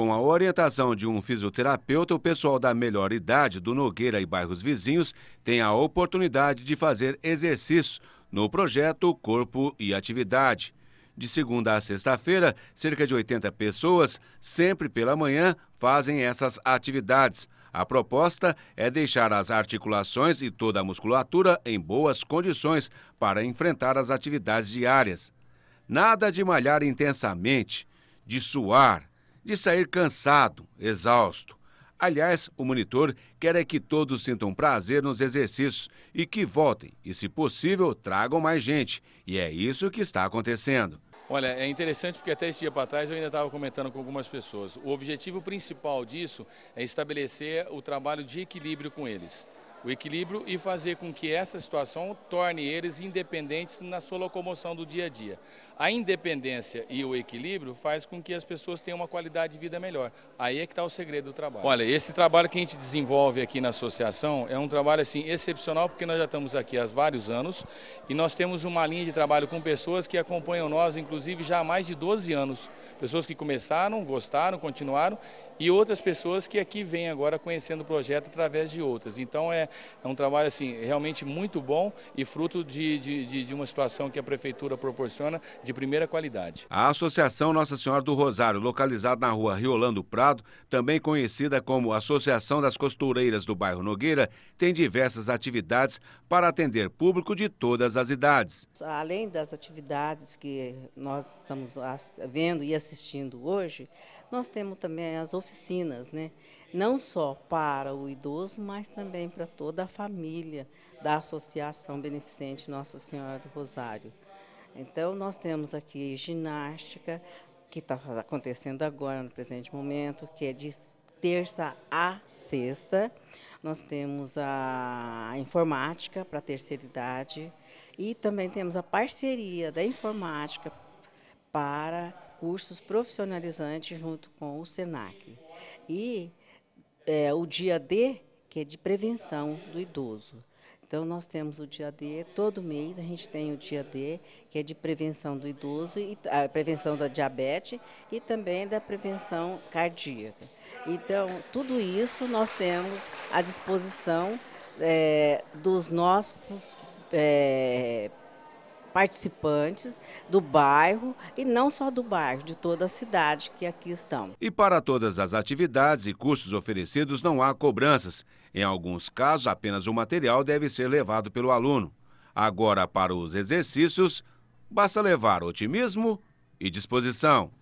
Com a orientação de um fisioterapeuta, o pessoal da melhor idade do Nogueira e bairros vizinhos tem a oportunidade de fazer exercício no projeto Corpo e Atividade. De segunda a sexta-feira, cerca de 80 pessoas, sempre pela manhã, fazem essas atividades. A proposta é deixar as articulações e toda a musculatura em boas condições para enfrentar as atividades diárias. Nada de malhar intensamente, de suar, de sair cansado, exausto. Aliás, o monitor quer é que todos sintam prazer nos exercícios e que voltem e, se possível, tragam mais gente. E é isso que está acontecendo. Olha, é interessante porque até esse dia para trás eu ainda estava comentando com algumas pessoas. O objetivo principal disso é estabelecer o trabalho de equilíbrio com eles o equilíbrio e fazer com que essa situação torne eles independentes na sua locomoção do dia a dia. A independência e o equilíbrio faz com que as pessoas tenham uma qualidade de vida melhor. Aí é que está o segredo do trabalho. Olha, esse trabalho que a gente desenvolve aqui na associação é um trabalho assim excepcional porque nós já estamos aqui há vários anos e nós temos uma linha de trabalho com pessoas que acompanham nós, inclusive já há mais de 12 anos. Pessoas que começaram, gostaram, continuaram e outras pessoas que aqui vêm agora conhecendo o projeto através de outras. Então é, é um trabalho assim, realmente muito bom e fruto de, de, de uma situação que a Prefeitura proporciona de primeira qualidade. A Associação Nossa Senhora do Rosário, localizada na rua Riolando Prado, também conhecida como Associação das Costureiras do Bairro Nogueira, tem diversas atividades para atender público de todas as idades. Além das atividades que nós estamos vendo e assistindo hoje, nós temos também as oficinas oficinas, né? não só para o idoso, mas também para toda a família da Associação Beneficente Nossa Senhora do Rosário. Então, nós temos aqui ginástica, que está acontecendo agora, no presente momento, que é de terça a sexta. Nós temos a informática para a terceira idade e também temos a parceria da informática para cursos profissionalizantes junto com o SENAC. E é, o dia D, que é de prevenção do idoso. Então, nós temos o dia D, todo mês a gente tem o dia D, que é de prevenção do idoso, e, a ah, prevenção da diabetes e também da prevenção cardíaca. Então, tudo isso nós temos à disposição é, dos nossos é, participantes do bairro e não só do bairro, de toda a cidade que aqui estão. E para todas as atividades e cursos oferecidos não há cobranças. Em alguns casos, apenas o material deve ser levado pelo aluno. Agora, para os exercícios, basta levar otimismo e disposição.